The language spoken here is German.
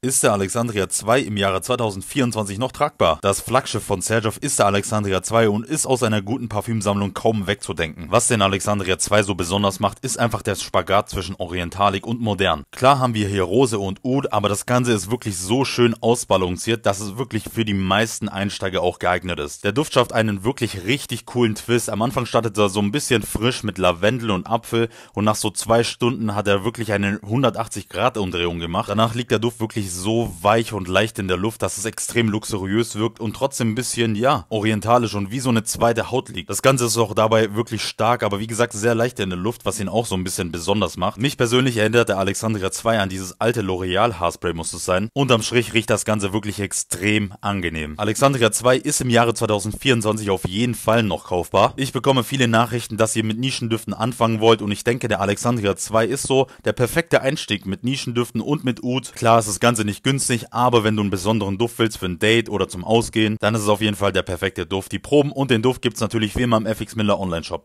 Ista Alexandria 2 im Jahre 2024 noch tragbar? Das Flaggschiff von Sergov ist der Alexandria 2 und ist aus einer guten Parfümsammlung kaum wegzudenken. Was den Alexandria 2 so besonders macht, ist einfach der Spagat zwischen Orientalik und Modern. Klar haben wir hier Rose und Oud, aber das Ganze ist wirklich so schön ausbalanciert, dass es wirklich für die meisten Einsteiger auch geeignet ist. Der Duft schafft einen wirklich richtig coolen Twist. Am Anfang startet er so ein bisschen frisch mit Lavendel und Apfel und nach so zwei Stunden hat er wirklich eine 180 Grad Umdrehung gemacht. Danach liegt der Duft wirklich nicht so weich und leicht in der Luft, dass es extrem luxuriös wirkt und trotzdem ein bisschen, ja, orientalisch und wie so eine zweite Haut liegt. Das Ganze ist auch dabei wirklich stark, aber wie gesagt sehr leicht in der Luft, was ihn auch so ein bisschen besonders macht. Mich persönlich erinnert der Alexandria 2 an dieses alte L'Oreal Haarspray muss es sein. Unterm Strich riecht das Ganze wirklich extrem angenehm. Alexandria 2 ist im Jahre 2024 auf jeden Fall noch kaufbar. Ich bekomme viele Nachrichten, dass ihr mit Nischendüften anfangen wollt und ich denke, der Alexandria 2 ist so der perfekte Einstieg mit Nischendüften und mit Ud. Klar, es ist ganz wahnsinnig günstig, aber wenn du einen besonderen Duft willst für ein Date oder zum Ausgehen, dann ist es auf jeden Fall der perfekte Duft. Die Proben und den Duft gibt es natürlich wie immer im FX Miller Online Shop.